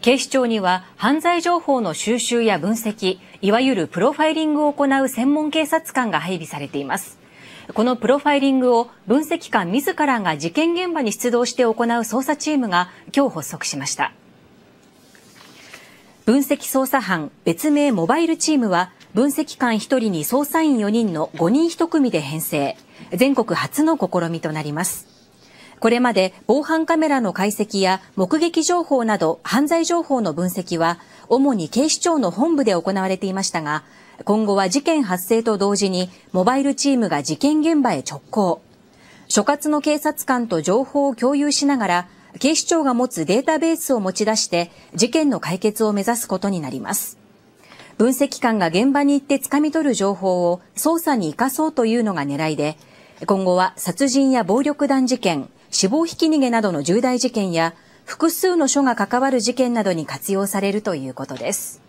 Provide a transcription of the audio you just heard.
警視庁には犯罪情報の収集や分析、いわゆるプロファイリングを行う専門警察官が配備されています。このプロファイリングを分析官自らが事件現場に出動して行う捜査チームが今日発足しました。分析捜査班別名モバイルチームは分析官1人に捜査員4人の5人1組で編成。全国初の試みとなります。これまで防犯カメラの解析や目撃情報など犯罪情報の分析は主に警視庁の本部で行われていましたが、今後は事件発生と同時にモバイルチームが事件現場へ直行。所轄の警察官と情報を共有しながら、警視庁が持つデータベースを持ち出して事件の解決を目指すことになります。分析官が現場に行って掴み取る情報を捜査に生かそうというのが狙いで、今後は殺人や暴力団事件、死亡ひき逃げなどの重大事件や複数の署が関わる事件などに活用されるということです。